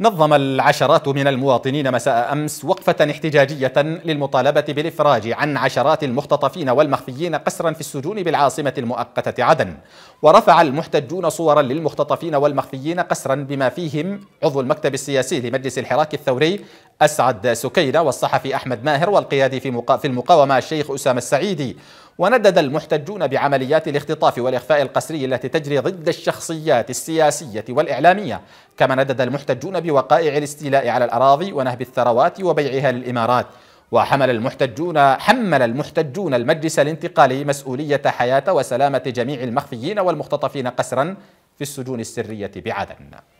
نظم العشرات من المواطنين مساء أمس وقفة احتجاجية للمطالبة بالإفراج عن عشرات المختطفين والمخفيين قسرا في السجون بالعاصمة المؤقتة عدن ورفع المحتجون صورا للمختطفين والمخفيين قسرا بما فيهم عضو المكتب السياسي لمجلس الحراك الثوري أسعد سكينة والصحفي أحمد ماهر والقيادي في, في المقاومة الشيخ أسامة السعيدي وندد المحتجون بعمليات الاختطاف والإخفاء القسري التي تجري ضد الشخصيات السياسية والإعلامية كما ندد المحتجون بوقائع الاستيلاء على الأراضي ونهب الثروات وبيعها للإمارات وحمل المحتجون حمل المحتجون المجلس الانتقالي مسؤولية حياة وسلامة جميع المخفيين والمختطفين قسرا في السجون السرية بعدن